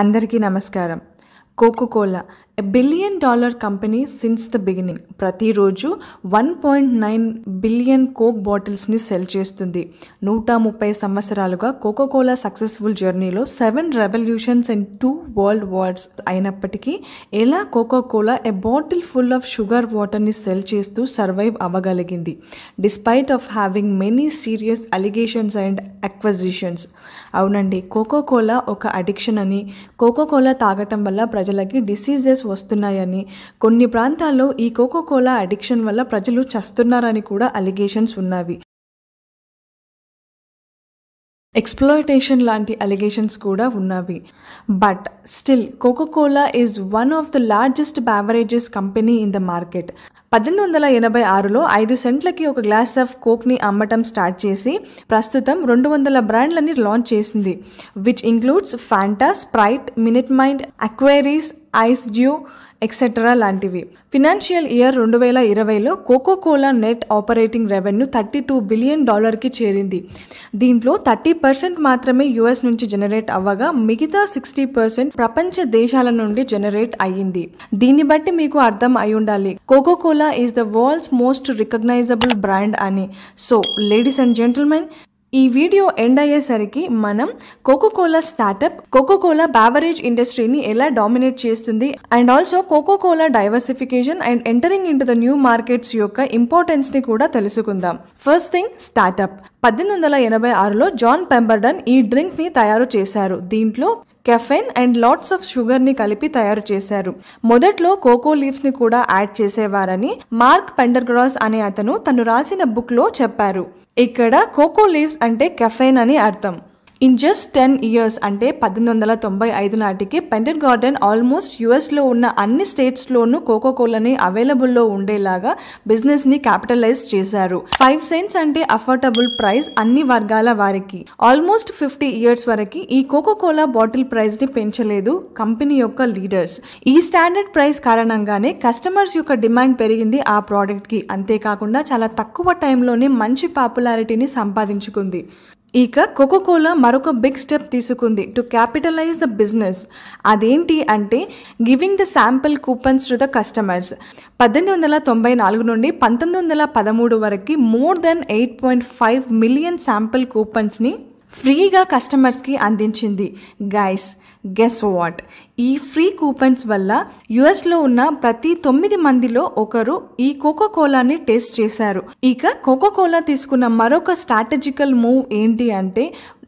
అందరికీ నమస్కారం Coca Cola billion dollar company since the beginning ప్రతిరోజు one point nine billion Coke బాటిల్స్ని సెల్ చేస్తుంది నూట ముప్పై సంవత్సరాలుగా కోకోకోలా సక్సెస్ఫుల్ జర్నీలో seven revolutions and two world wars అయినప్పటికీ ఎలా Coca Cola a bottle full of sugar వాటర్ని సెల్ చేస్తూ సర్వైవ్ అవ్వగలిగింది despite of having many serious allegations and acquisitions అవునండి కోకోకోలా ఒక అడిక్షన్ అని కోకోకోలా తాగటం వల్ల ప్రజలకి డిసీజెస్ వస్తున్నాయని కొన్ని ప్రాంతాల్లో ఈ కోకోకోలా అడిక్షన్ వల్ల ప్రజలు చస్తున్నారని కూడా అలిగేషన్స్ ఉన్నవి ఎక్స్ప్లోయిటేషన్ లాంటి అలిగేషన్స్ కూడా ఉన్నవి but still Coca Cola is one of the largest beverages company in the market పద్దెనిమిది వందల ఎనభై ఆరులో ఐదు సెంట్లకి ఒక గ్లాస్ ఆఫ్ కోక్ని అమ్మటం స్టార్ట్ చేసి ప్రస్తుతం రెండు వందల బ్రాండ్లని లాంచ్ చేసింది which includes Fanta Sprite Minute Maid Aquarius ice dew etcetera లాంటివి ఫినాన్షియల్ ఇయర్ రెండు వేల ఇరవైలో Coca Cola net operating revenue thirty two billion డాలర్కి చేరింది దీంట్లో థర్టీ పర్సెంట్ మాత్రమే యుఎస్ నుంచి జనరేట్ అవ్వగా మిగతా సిక్స్టీ పర్సెంట్ ప్రపంచ దేశాల నుండి జనరేట్ అయ్యింది దీన్ని బట్టి మీకు అర్థం అయి ఉండాలి Coca Cola is the world's most recognizable brand అని సో లేడీస్ అండ్ జెంటిల్మెన్ ఈ వీడియో ఎండ్ అయ్యేసరికి మనం కోకోకోలా స్టార్టప్ కోకోకోలా బ్యావరేజ్ ఇండస్ట్రీని ఎలా డామినేట్ చేస్తుంది and also Coca Cola diversification and entering in the new markets యొక్క ఇంపార్టెన్స్ని కూడా తెలుసుకుందాం ఫస్ట్ థింగ్ స్టార్టప్ పద్దెనిమిది వందల ఎనభై ఆరులో జాన్ పెంబర్డన్ ఈ డ్రింక్ని తయారు చేశారు దీంట్లో కెఫెన్ అండ్ లాట్స్ ఆఫ్ షుగర్ని కలిపి తయారు చేశారు మొదట్లో కోకో లీవ్స్ని కూడా యాడ్ చేసేవారని మార్క్ పెండర్గ్రాస్ అనే అతను తను రాసిన బుక్లో చెప్పారు ఇక్కడ కోకో లీవ్స్ అంటే కెఫెన్ అని అర్థం ఇన్ జస్ట్ టెన్ ఇయర్స్ అంటే పద్దెనిమిది వందల తొంభై ఐదు నాటికి పెంటన్ గార్డెన్ ఆల్మోస్ట్ యుఎస్లో ఉన్న అన్ని స్టేట్స్లోనూ కోకో కోలని అవైలబుల్లో ఉండేలాగా బిజినెస్ని క్యాపిటలైజ్ చేశారు ఫైవ్ సెంట్స్ అంటే అఫోర్డబుల్ ప్రైస్ అన్ని వర్గాల వారికి ఆల్మోస్ట్ ఫిఫ్టీ ఇయర్స్ వరకు ఈ కోకో కోలా బాటిల్ ప్రైస్ని పెంచలేదు కంపెనీ యొక్క లీడర్స్ ఈ స్టాండర్డ్ ప్రైస్ కారణంగానే కస్టమర్స్ యొక్క డిమాండ్ పెరిగింది ఆ ప్రోడక్ట్కి అంతేకాకుండా చాలా తక్కువ టైంలోనే మంచి పాపులారిటీని సంపాదించుకుంది ఇక కోకోకోలా మరొక బిగ్ స్టెప్ తీసుకుంది టు క్యాపిటలైజ్ ద బిజినెస్ అదేంటి అంటే giving the sample coupons to the customers పద్దెనిమిది వందల తొంభై నాలుగు నుండి పంతొమ్మిది వందల పదమూడు వరకు more than eight point five million sample కూపన్స్ని ఫ్రీగా కస్టమర్స్కి అందించింది గైస్ గెస్ వాట్ ఈ ఫ్రీ కూపన్స్ వల్ల యుఎస్లో ఉన్న ప్రతి తొమ్మిది మందిలో ఒకరు ఈ కోకో కోలాని టేస్ట్ చేశారు ఇక కోకో కోలా తీసుకున్న మరొక స్ట్రాటజికల్ మూవ్ ఏంటి అంటే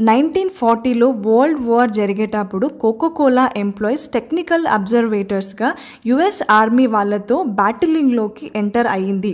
నైన్టీన్ ఫార్టీలో వరల్డ్ వార్ జరిగేటప్పుడు కోకో కోలా ఎంప్లాయీస్ టెక్నికల్ అబ్జర్వేటర్స్గా యుఎస్ ఆర్మీ వాళ్ళతో బ్యాటిలింగ్లోకి ఎంటర్ అయ్యింది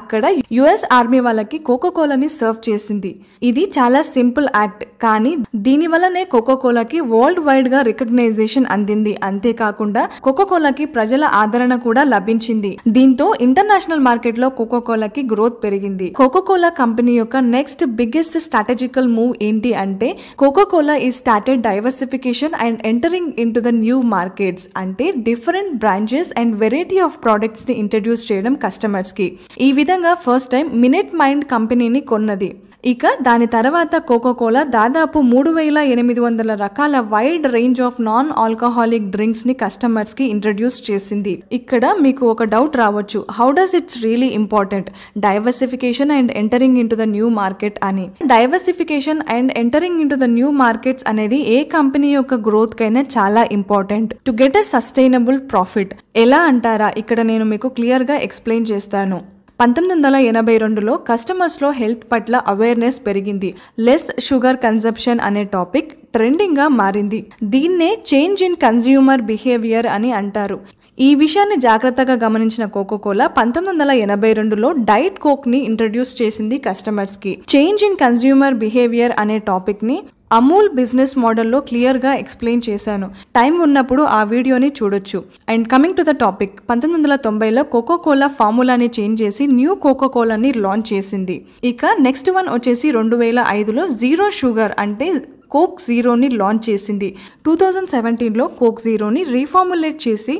అక్కడ యుఎస్ ఆర్మీ వాళ్ళకి కోకో కోలాని సర్వ్ చేసింది ఇది చాలా సింపుల్ యాక్ట్ కానీ దీనివల్లనే కోకో కోలాకి వరల్డ్ వైడ్గా రిక రికగ్నైజేషన్ అందింది అంతేకాకుండా కోకోకోలాకి ప్రజల ఆదరణ కూడా లభించింది దీంతో ఇంటర్నేషనల్ మార్కెట్ లో కోకోకోలాకి గ్రోత్ పెరిగింది కోకోకోలా కంపెనీ యొక్క నెక్స్ట్ బిగ్గెస్ట్ స్ట్రాటజికల్ మూవ్ ఏంటి అంటే కోకోకోలా ఈ started diversification and entering in to the new markets అంటే different branches and variety of products ని ఇంట్రడ్యూస్ చేయడం కస్టమర్స్ కి ఈ విధంగా ఫస్ట్ టైం మినిట్ మైండ్ కంపెనీని కొన్నది ఇక దాని తర్వాత కోకోకోలా దాదాపు మూడు వేల ఎనిమిది వందల రకాల wide range of non alcoholic drinks ని కస్టమర్స్ కి ఇంట్రడ్యూస్ చేసింది ఇక్కడ మీకు ఒక డౌట్ రావచ్చు how does its really important diversification and entering in the new market అని diversification and entering in the new markets అనేది ఏ కంపెనీ యొక్క గ్రోత్ కైనా చాలా important to get a sustainable profit ఎలా అంటారా ఇక్కడ నేను మీకు క్లియర్గా ఎక్స్ప్లెయిన్ చేస్తాను పంతొమ్మిది వందల ఎనభై రెండులో కస్టమర్స్లో హెల్త్ పట్ల అవేర్నెస్ పెరిగింది లెస్ షుగర్ కన్సప్షన్ అనే టాపిక్ ట్రెండింగ్గా మారింది దీన్నే చేంజ్ ఇన్ కన్జ్యూమర్ బిహేవియర్ అని అంటారు ఈ విషయాన్ని జాగ్రత్తగా గమనించిన కోకోకోలా పంతొమ్మిది వందల ఎనభై రెండులో డైట్ కోక్ ని ఇంట్రడ్యూస్ చేసింది కస్టమర్స్ కి చేంజ్ ఇన్ కన్స్యూమర్ బిహేవియర్ అనే టాపిక్ ని అమూల్ బిజినెస్ మోడల్లో క్లియర్గా ఎక్స్ప్లెయిన్ చేశాను టైం ఉన్నప్పుడు ఆ వీడియోని చూడొచ్చు and coming to the topic పంతొమ్మిది వందల తొంభైలో కోకో కోలా ఫార్ములాని చేంజ్ చేసి న్యూ కోకో కోలాని లాంచ్ చేసింది ఇక నెక్స్ట్ వన్ వచ్చేసి రెండు వేల ఐదులో జీరో షుగర్ అంటే కోక్ జీరోని లాంచ్ చేసింది టూ థౌజండ్ సెవెంటీన్లో కోక్ జీరోని రీఫార్ములేట్ చేసి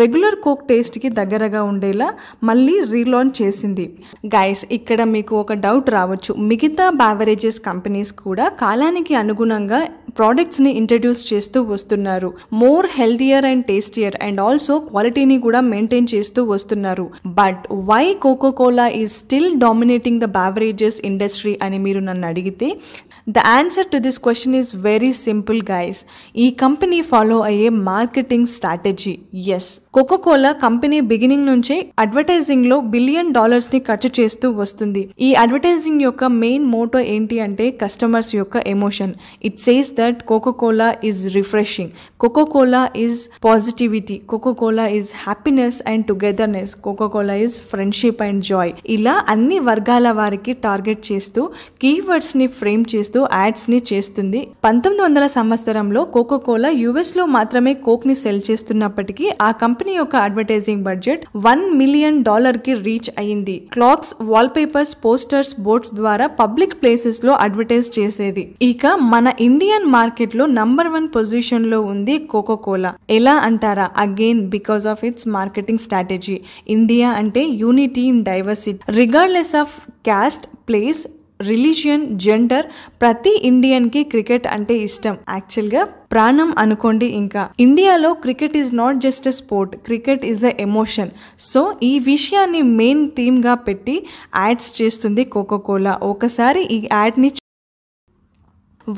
రెగ్యులర్ కోక్ టేస్ట్కి దగ్గరగా ఉండేలా మళ్ళీ రీలాంచ్ చేసింది గైస్ ఇక్కడ మీకు ఒక డౌట్ రావచ్చు మిగతా బ్యావరేజెస్ కంపెనీస్ కూడా కాలానికి అనుగుణంగా ప్రోడక్ట్స్ని ఇంట్రడ్యూస్ చేస్తూ వస్తున్నారు more healthier and tastier and also క్వాలిటీని కూడా మెయింటైన్ చేస్తూ వస్తున్నారు but why Coca Cola is still dominating the beverages industry అని మీరు నన్ను అడిగితే the answer to this question is very simple guys. ఈ కంపెనీ ఫాలో అయ్యే మార్కెటింగ్ స్ట్రాటజీ ఎస్ కోకో కోలా కంపెనీ బిగినింగ్ నుంచే అడ్వర్టైజింగ్ లో బిలియన్ డాలర్స్ ని ఖర్చు చేస్తూ వస్తుంది ఈ అడ్వర్టైజింగ్ యొక్క మెయిన్ మోటో ఏంటి అంటే కస్టమర్స్ యొక్క emotion it says that Coca Cola is refreshing Coca Cola is positivity Coca Cola is happiness and togetherness Coca Cola is friendship and joy ఇలా అన్ని వర్గాల వారికి టార్గెట్ చేస్తూ కీవర్డ్స్ ని ఫ్రేమ్ చేస్తూ యాడ్స్ ని చేస్తుంది పంతొమ్మిది వందల సంవత్సరంలో కోకో కోలా యుఎస్ లో మాత్రమే కోక్ ని సెల్ చేస్తున్నప్పటికీ ఆ కంపెనీ యొక్క advertising budget one million dollar కి రీచ్ అయింది clocks wall papers posters boards ద్వారా పబ్లిక్ ప్లేసెస్ లో అడ్వర్టైజ్ చేసేది ఇక మన ఇండియన్ మార్కెట్ లో నంబర్ వన్ పొజిషన్ లో ఉంది కోకో కోలా ఎలా అంటారా again because of its marketing strategy India అంటే unity in diversity regardless of caste place religion gender ప్రతి ఇండియన్కి క్రికెట్ అంటే ఇష్టం యాక్చువల్గా ప్రాణం అనుకోండి ఇంకా ఇండియాలో cricket is not just a sport cricket is a emotion so ఈ విషయాన్ని మెయిన్ థీమ్గా పెట్టి యాడ్స్ చేస్తుంది కోకోకోలా ఒకసారి ఈ యాడ్ని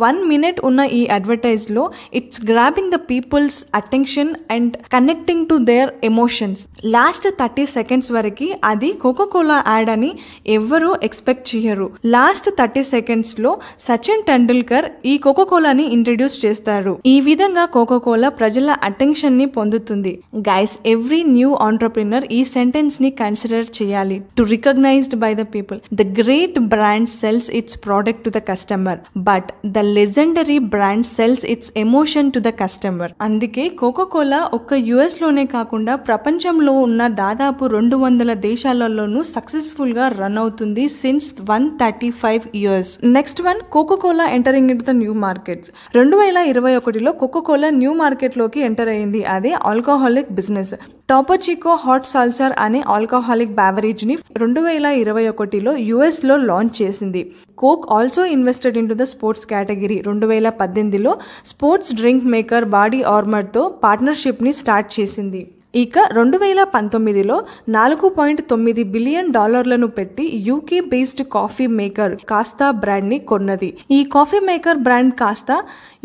వన్ మినిట్ ఉన్న ఈ అడ్వర్టైజ్లో it's grabbing the people's attention and connecting to their emotions last thirty seconds వరకు అది కోకో కోలా యాడ్ అని ఎవ్వరూ ఎక్స్పెక్ట్ చేయరు లాస్ట్ థర్టీ సెకండ్స్లో సచిన్ టెండూల్కర్ ఈ కోకో కోలాని ఇంట్రడ్యూస్ చేస్తారు ఈ విధంగా కోకో కోలా ప్రజల అటెన్షన్ ని పొందుతుంది గైస్ ఎవ్రీ న్యూ ఆంటర్ప్రినర్ ఈ సెంటెన్స్ ని కన్సిడర్ చేయాలి to recognized by the people the great brand sells its product to the customer but the the legendary brand sells its emotion to the customer అందుకే Coca Cola ఒక్క యుఎస్లోనే కాకుండా ప్రపంచంలో ఉన్న దాదాపు రెండు వందల దేశాలలోనూ సక్సెస్ఫుల్గా రన్ అవుతుంది since one thirty five years next one Coca Cola entering in the new markets రెండు వేల ఇరవై ఒకటిలో కోకోకోలా కోలా న్యూ మార్కెట్లోకి ఎంటర్ అయింది అదే alcoholic business Topo Chico hard seltzer అనే ఆల్కహాలిక్ బ్యావరేజ్ని రెండు వేల ఇరవై ఒకటిలో యుఎస్లో లాంచ్ చేసింది Coke also invested in to the sports category రెండు వేల పద్దెనిమిదిలో స్పోర్ట్స్ డ్రింక్ మేకర్ బాడీ ఆర్మర్తో పార్ట్నర్షిప్ని స్టార్ట్ చేసింది ఇక రెండు వేల పంతొమ్మిదిలో నాలుగు పాయింట్ తొమ్మిది బిలియన్ డాలర్లను పెట్టి యూకే బేస్డ్ కాఫీ మేకర్ కాస్తా బ్రాండ్ని కొన్నది ఈ coffee maker brand Costa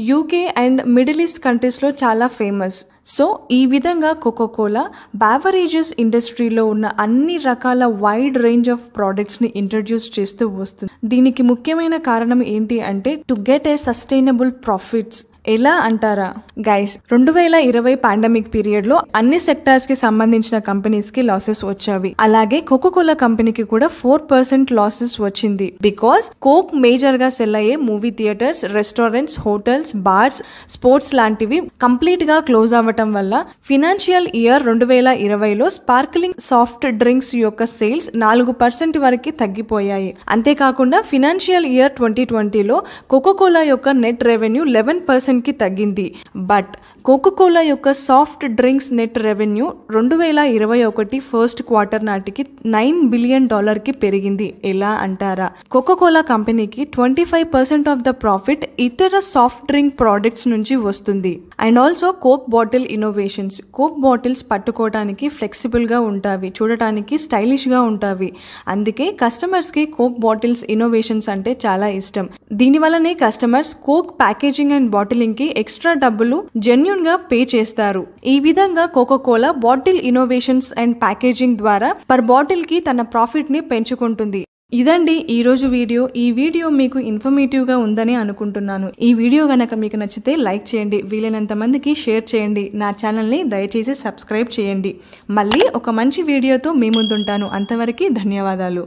UK and Middle East కంట్రీస్లో చాలా ఫేమస్ సో ఈ విధంగా కోకోకోలా బ్యావరేజెస్ ఇండస్ట్రీలో ఉన్న అన్ని రకాల వైడ్ రేంజ్ ఆఫ్ ప్రోడక్ట్స్ని ఇంట్రడ్యూస్ చేస్తూ వస్తుంది దీనికి ముఖ్యమైన కారణం ఏంటి అంటే to get a sustainable profits ఎలా అంటారా గైస్ రెండు వేల ఇరవై పాండమిక్ పీరియడ్ లో అన్ని సెక్టార్స్ కి సంబంధించిన కంపెనీస్ కి లాసెస్ వచ్చాయి అలాగే కోకో కోలా కంపెనీకి కూడా ఫోర్ పర్సెంట్ లాసెస్ వచ్చింది బికాస్ కోక్ మేజర్ గా సెల్ అయ్యే movie theatres restaurants hotels bars sports లాంటివి కంప్లీట్ గా క్లోజ్ అవ్వటం వల్ల ఫినాన్షియల్ ఇయర్ రెండు వేల ఇరవైలో స్పార్క్లింగ్ సాఫ్ట్ డ్రింక్స్ యొక్క సేల్స్ నాలుగు పర్సెంట్ వరకు తగ్గిపోయాయి అంతేకాకుండా ఫినాన్షియల్ ఇయర్ ట్వంటీ ట్వంటీలో కోకోకోలా యొక్క నెట్ రెవెన్యూ లెవెన్ పర్సెంట్ పర్సెంట్కి తగ్గింది బట్ కోకోకోలా యొక్క సాఫ్ట్ డ్రింక్స్ నెట్ రెవెన్యూ రెండు వేల ఇరవై ఒకటి ఫస్ట్ క్వార్టర్ నాటికి నైన్ బిలియన్ డాలర్కి పెరిగింది ఎలా అంటారా కోకోకోలా కంపెనీకి twenty five percent of the profit ఇతర సాఫ్ట్ డ్రింక్ ప్రోడక్ట్స్ నుంచి వస్తుంది and also Coke bottle innovations Coke bottles పట్టుకోవడానికి ఫ్లెక్సిబుల్గా ఉంటావి చూడటానికి స్టైలిష్గా ఉంటాయి అందుకే కస్టమర్స్కి కోక్ బాటిల్స్ ఇన్నోవేషన్స్ అంటే చాలా ఇష్టం దీనివల్లనే కస్టమర్స్ కోక్ ప్యాకేజింగ్ అండ్ బాటిలింగ్కి ఎక్స్ట్రా డబ్బులు జెన్యూ జెన్యున్గా పే చేస్తారు ఈ విధంగా Coca Cola bottle innovations and packaging ద్వారా పర్ బాటిల్కి తన ప్రాఫిట్ని పెంచుకుంటుంది ఇదండి ఈరోజు వీడియో ఈ వీడియో మీకు ఇన్ఫర్మేటివ్గా ఉందని అనుకుంటున్నాను ఈ వీడియో గనక మీకు నచ్చితే లైక్ చేయండి వీలైనంత మందికి షేర్ చేయండి నా ఛానల్ని దయచేసి సబ్స్క్రైబ్ చేయండి మళ్ళీ ఒక మంచి వీడియోతో మీ ముందుంటాను అంతవరకు ధన్యవాదాలు